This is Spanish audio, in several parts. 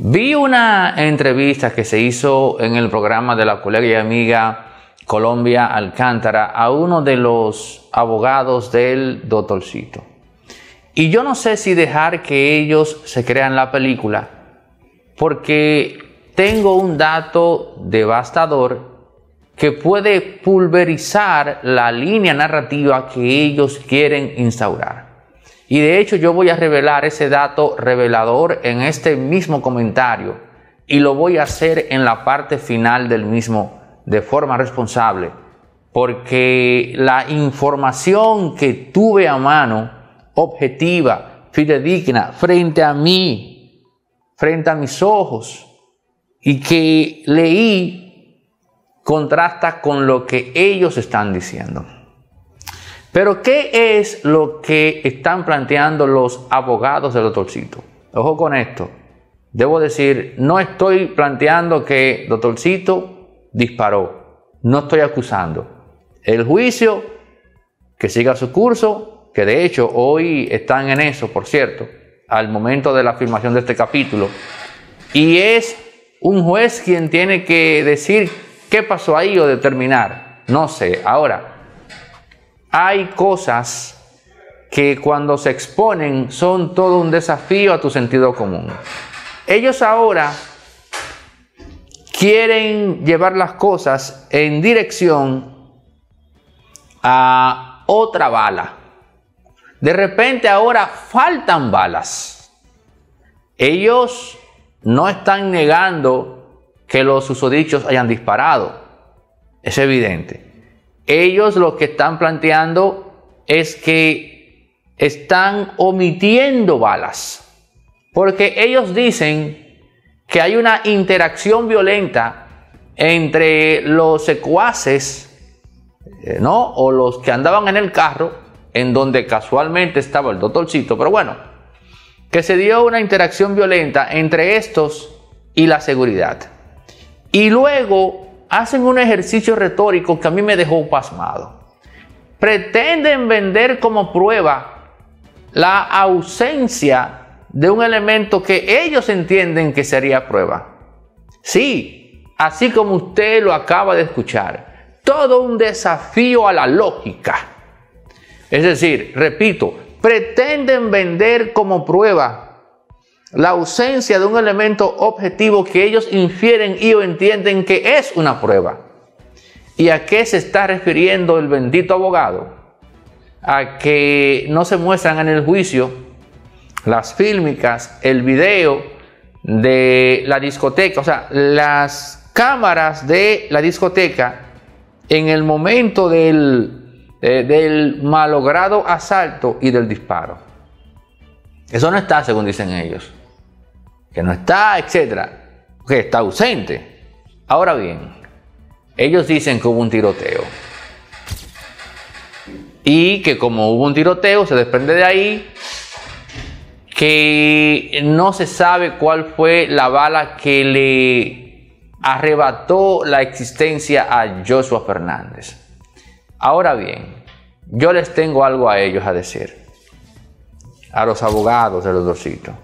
Vi una entrevista que se hizo en el programa de la colega y amiga Colombia Alcántara a uno de los abogados del doctorcito. Y yo no sé si dejar que ellos se crean la película, porque tengo un dato devastador que puede pulverizar la línea narrativa que ellos quieren instaurar. Y de hecho yo voy a revelar ese dato revelador en este mismo comentario y lo voy a hacer en la parte final del mismo de forma responsable, porque la información que tuve a mano, objetiva, fidedigna, frente a mí, frente a mis ojos, y que leí, contrasta con lo que ellos están diciendo. Pero ¿qué es lo que están planteando los abogados del doctorcito? Ojo con esto. Debo decir, no estoy planteando que doctorcito disparó. No estoy acusando. El juicio que siga su curso, que de hecho hoy están en eso, por cierto, al momento de la afirmación de este capítulo. Y es un juez quien tiene que decir qué pasó ahí o determinar. No sé. Ahora, hay cosas que cuando se exponen son todo un desafío a tu sentido común. Ellos ahora quieren llevar las cosas en dirección a otra bala. De repente ahora faltan balas. Ellos no están negando que los usodichos hayan disparado. Es evidente ellos lo que están planteando es que están omitiendo balas. Porque ellos dicen que hay una interacción violenta entre los secuaces, eh, ¿no? O los que andaban en el carro, en donde casualmente estaba el doctorcito, pero bueno, que se dio una interacción violenta entre estos y la seguridad. Y luego hacen un ejercicio retórico que a mí me dejó pasmado. Pretenden vender como prueba la ausencia de un elemento que ellos entienden que sería prueba. Sí, así como usted lo acaba de escuchar, todo un desafío a la lógica. Es decir, repito, pretenden vender como prueba la ausencia de un elemento objetivo que ellos infieren y o entienden que es una prueba. ¿Y a qué se está refiriendo el bendito abogado? A que no se muestran en el juicio las fílmicas, el video de la discoteca, o sea, las cámaras de la discoteca en el momento del eh, malogrado asalto y del disparo. Eso no está según dicen ellos no está, etcétera, Que está ausente. Ahora bien, ellos dicen que hubo un tiroteo. Y que como hubo un tiroteo, se desprende de ahí que no se sabe cuál fue la bala que le arrebató la existencia a Joshua Fernández. Ahora bien, yo les tengo algo a ellos a decir, a los abogados de los dositos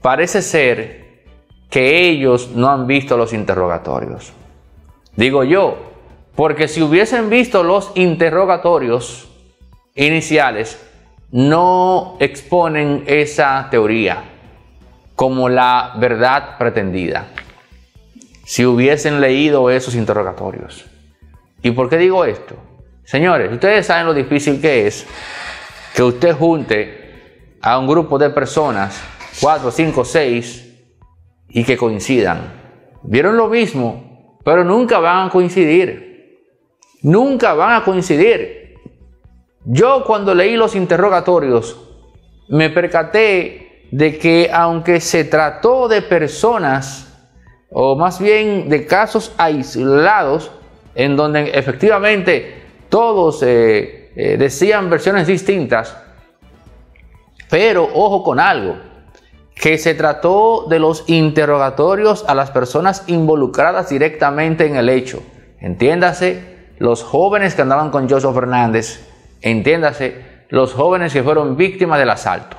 parece ser que ellos no han visto los interrogatorios. Digo yo, porque si hubiesen visto los interrogatorios iniciales, no exponen esa teoría como la verdad pretendida. Si hubiesen leído esos interrogatorios. ¿Y por qué digo esto? Señores, ustedes saben lo difícil que es que usted junte a un grupo de personas 4, 5, 6 y que coincidan. Vieron lo mismo, pero nunca van a coincidir. Nunca van a coincidir. Yo cuando leí los interrogatorios me percaté de que aunque se trató de personas, o más bien de casos aislados, en donde efectivamente todos eh, eh, decían versiones distintas, pero ojo con algo, que se trató de los interrogatorios a las personas involucradas directamente en el hecho. Entiéndase, los jóvenes que andaban con Joseph Fernández, entiéndase, los jóvenes que fueron víctimas del asalto.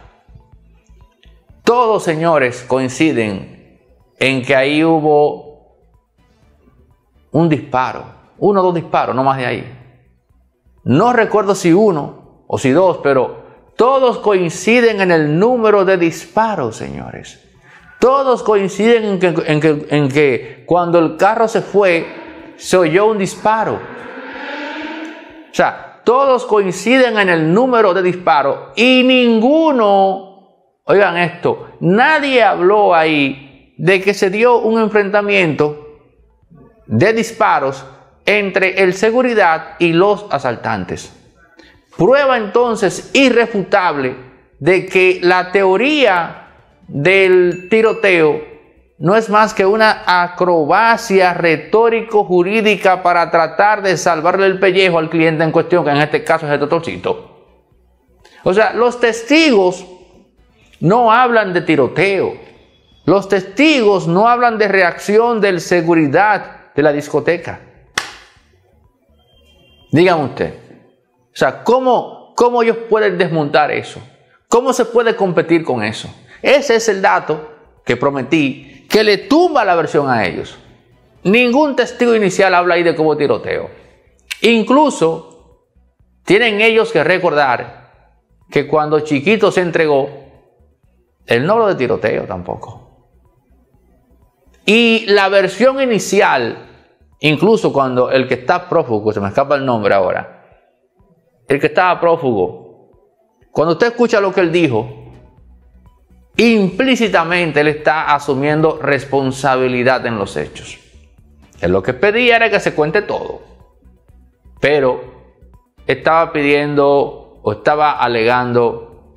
Todos, señores, coinciden en que ahí hubo un disparo, uno o dos disparos, no más de ahí. No recuerdo si uno o si dos, pero todos coinciden en el número de disparos, señores. Todos coinciden en que, cuando el carro se fue, se oyó un disparo. O sea, todos coinciden en el número de disparos y ninguno, oigan esto, nadie habló ahí de que se dio un enfrentamiento de disparos entre el seguridad y los asaltantes. Prueba entonces irrefutable de que la teoría del tiroteo no es más que una acrobacia retórico-jurídica para tratar de salvarle el pellejo al cliente en cuestión, que en este caso es el doctorcito. O sea, los testigos no hablan de tiroteo. Los testigos no hablan de reacción del seguridad de la discoteca. Dígame usted. O sea, ¿cómo, ellos pueden desmontar eso? ¿Cómo se puede competir con eso? Ese es el dato que prometí que le tumba la versión a ellos. Ningún testigo inicial habla ahí de cómo tiroteo. Incluso tienen ellos que recordar que cuando Chiquito se entregó, él no lo de tiroteo tampoco. Y la versión inicial, incluso cuando el que está prófugo, se me escapa el nombre ahora, el que estaba prófugo, cuando usted escucha lo que él dijo, implícitamente él está asumiendo responsabilidad en los hechos. lo que pedía era que se cuente todo, pero estaba pidiendo o estaba alegando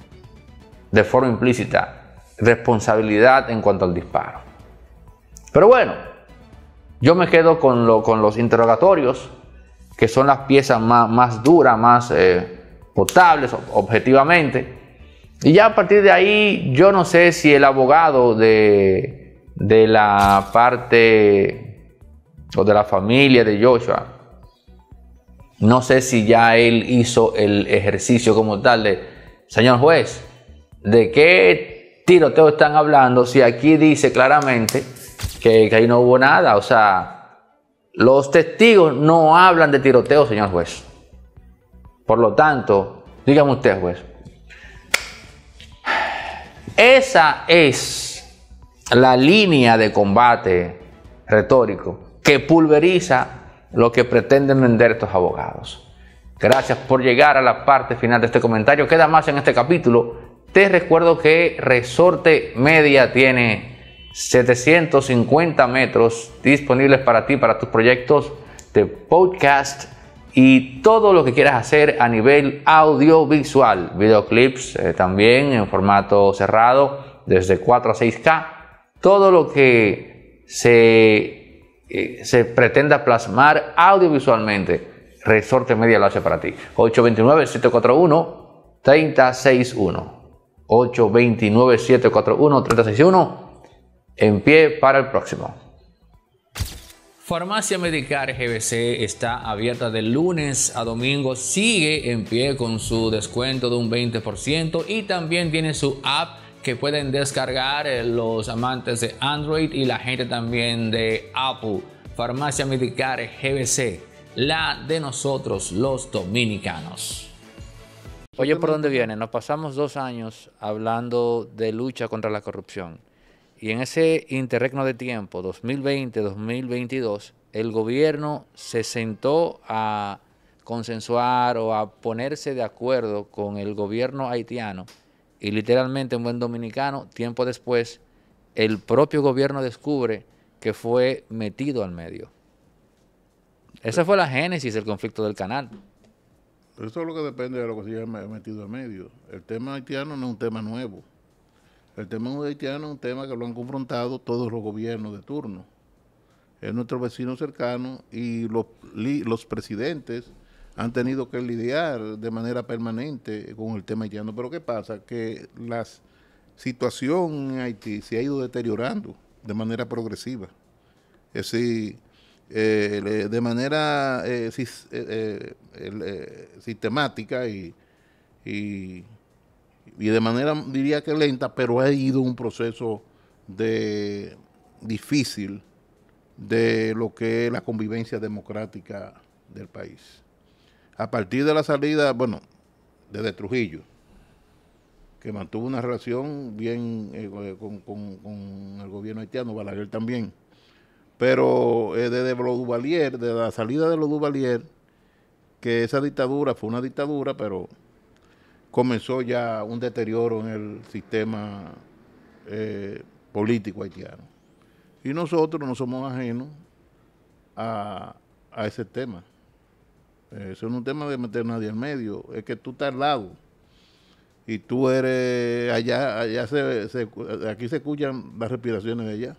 de forma implícita responsabilidad en cuanto al disparo. Pero bueno, yo me quedo con, con los interrogatorios que son las piezas más, duras, más eh, potables objetivamente. Y ya a partir de ahí, yo no sé si el abogado de, la parte o de la familia de Joshua, no sé si ya él hizo el ejercicio como tal de, señor juez, ¿de qué tiroteo están hablando si aquí dice claramente que, que ahí no hubo nada? O sea, los testigos no hablan de tiroteo, señor juez. Por lo tanto, dígame usted, juez. Esa es la línea de combate retórico que pulveriza lo que pretenden vender estos abogados. Gracias por llegar a la parte final de este comentario. Queda más en este capítulo. Te recuerdo que Resorte Media tiene 750 metros disponibles para ti, para tus proyectos de podcast y todo lo que quieras hacer a nivel audiovisual. Videoclips eh, también en formato cerrado, desde 4 a 6K. Todo lo que eh, se, pretenda plasmar audiovisualmente, Resorte Media lo para ti. 829 741 361 829 741 361 en pie para el próximo. Farmacia Medicar GBC está abierta de lunes a domingo, sigue en pie con su descuento de un 20% y también tiene su app que pueden descargar eh, los amantes de Android y la gente también de Apple. Farmacia Medicar GBC, la de nosotros los dominicanos. Oye, ¿por dónde viene? Nos pasamos dos años hablando de lucha contra la corrupción y en ese interregno de tiempo, 2020-2022, el gobierno se sentó a consensuar o a ponerse de acuerdo con el gobierno haitiano y literalmente un buen dominicano, tiempo después, el propio gobierno descubre que fue metido al medio. Esa fue la génesis del conflicto del canal. eso es lo que depende de lo que se llama metido al medio. El tema haitiano no es un tema nuevo. El tema haitiano es un tema que lo han confrontado todos los gobiernos de turno. Es nuestro vecino cercano y los, presidentes han tenido que lidiar de manera permanente con el tema haitiano. Pero ¿qué pasa? Que la situación en Haití se ha ido deteriorando de manera progresiva. Es decir, eh, de manera eh, eh, sistemática y y de manera, diría que lenta, pero ha ido un proceso de difícil de lo que es la convivencia democrática del país. A partir de la salida, bueno, desde Trujillo, que mantuvo una relación bien eh, con, el gobierno haitiano, Balaguer también, pero eh, desde los Duvalier, desde la salida de los Duvalier, que esa dictadura fue una dictadura, pero comenzó ya un deterioro en el sistema eh, político haitiano. Y nosotros no somos ajenos a, a ese tema. Eh, eso no es un tema de meter nadie en medio, es que tú estás al lado. Y tú eres allá, allá se, aquí se escuchan las respiraciones de allá.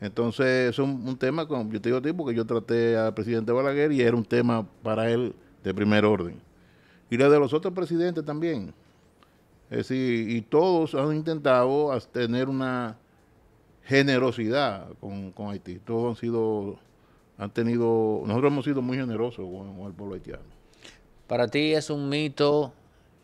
Entonces, es un, tema, con, yo te digo a ti, yo traté al presidente Balaguer y era un tema para él de primer orden y la de los otros presidentes también. Es decir, y todos han intentado tener una generosidad con, con Haití. Todos han sido, han tenido, nosotros hemos sido muy generosos con, el pueblo haitiano. Para ti es un mito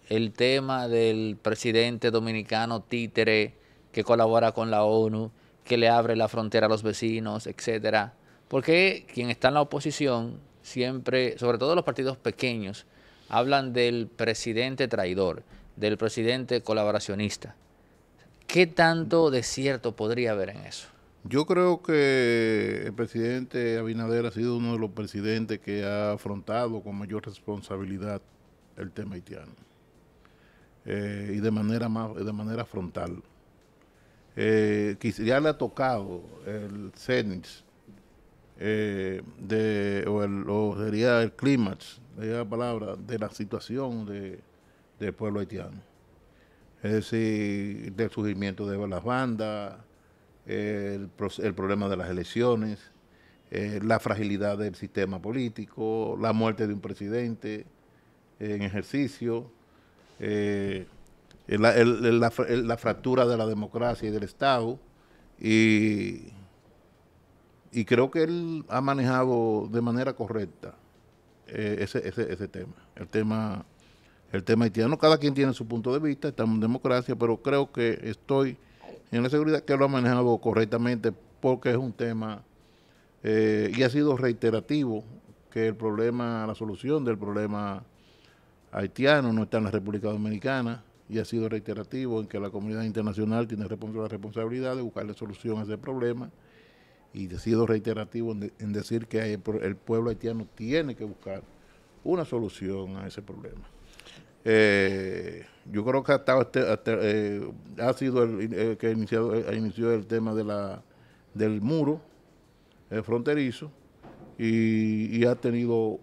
el tema del presidente dominicano títere que colabora con la ONU, que le abre la frontera a los vecinos, etcétera. Porque quien está en la oposición siempre, sobre todo los partidos pequeños, hablan del presidente traidor, del presidente colaboracionista. ¿Qué tanto de cierto podría haber en eso? Yo creo que el presidente Abinader ha sido uno de los presidentes que ha afrontado con mayor responsabilidad el tema haitiano eh, y de manera más, de manera frontal. Eh, ya le ha tocado el CENIX eh, de, o, o sería el clímax la palabra, de la situación del pueblo haitiano. Es decir, del surgimiento de las bandas, el, problema de las elecciones, eh, la fragilidad del sistema político, la muerte de un presidente en ejercicio, eh, la, fractura de la democracia y del Estado. y creo que él ha manejado de manera correcta eh, ese, ese, ese tema. El tema el tema haitiano, cada quien tiene su punto de vista, estamos en democracia, pero creo que estoy en la seguridad que lo ha manejado correctamente porque es un tema eh, y ha sido reiterativo que el problema, la solución del problema haitiano no está en la República Dominicana y ha sido reiterativo en que la comunidad internacional tiene la responsabilidad de buscarle solución a ese problema y decido reiterativo en, decir que el, pueblo haitiano tiene que buscar una solución a ese problema. Eh, yo creo que eh, ha sido el eh, que inició, iniciado el tema de la, del muro fronterizo y, ha tenido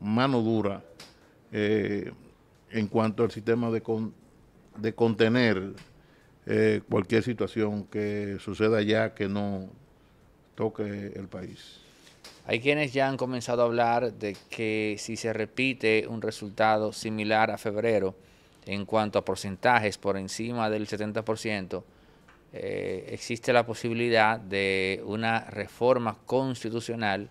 mano dura en cuanto al sistema de, de contener eh, cualquier situación que suceda allá que no toque el país. Hay quienes ya han comenzado a hablar de que si se repite un resultado similar a febrero en cuanto a porcentajes por encima del 70%, eh, existe la posibilidad de una reforma constitucional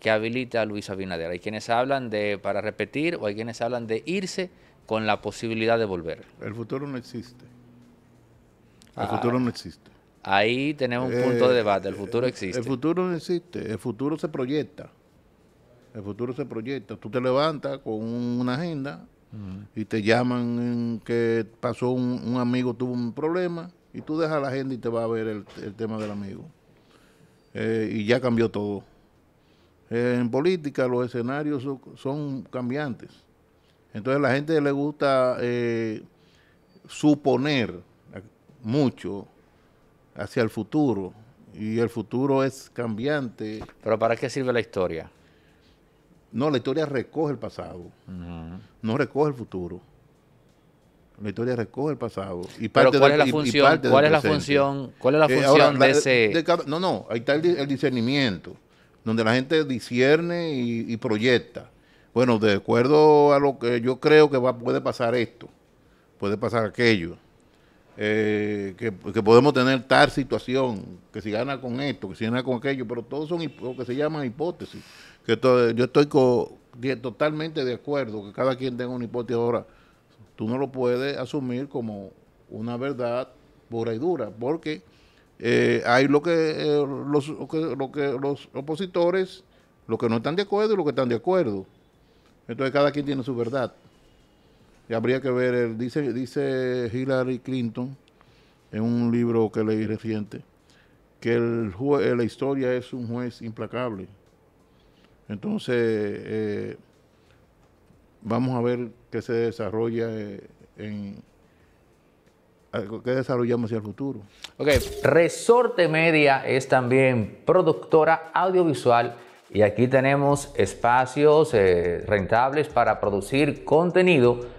que habilita a Luis Abinader. Hay quienes hablan de para repetir o hay quienes hablan de irse con la posibilidad de volver. El futuro no existe. El ah, futuro no existe. Ahí tenemos un punto de eh, debate. El futuro existe. El futuro no existe. El futuro se proyecta. El futuro se proyecta. Tú te levantas con una agenda y te llaman que pasó un, amigo, tuvo un problema y tú dejas la agenda y te va a ver el, tema del amigo. Eh, y ya cambió todo. Eh, en política los escenarios son, son, cambiantes. Entonces a la gente le gusta suponer mucho hacia el futuro y el futuro es cambiante. Pero ¿para qué sirve la historia? No, la historia recoge el pasado, no recoge el futuro. La historia recoge el pasado. Y parte de cuál es la función? ¿Cuál es la eh, función? ¿Cuál es la función de ese? no, no, ahí está el, discernimiento, donde la gente discierne y, y, proyecta. Bueno, de acuerdo a lo que yo creo que va, puede pasar esto, puede pasar aquello eh, que, podemos tener tal situación, que si gana con esto, que si gana con aquello, pero todos son lo que se llama hipótesis. Que yo estoy totalmente de acuerdo que cada quien tenga una hipótesis. Ahora, tú no lo puedes asumir como una verdad pura y dura, porque eh, hay lo que, eh, los, que, que los opositores, los que no están de acuerdo y los que están de acuerdo. Entonces cada quien tiene su verdad. Y habría que ver, dice, dice Hillary Clinton en un libro que leí reciente, que el eh, la historia es un juez implacable. Entonces, eh, vamos a ver qué se desarrolla eh, en que desarrollamos hacia el futuro. Ok, Resorte Media es también productora audiovisual y aquí tenemos espacios rentables para producir contenido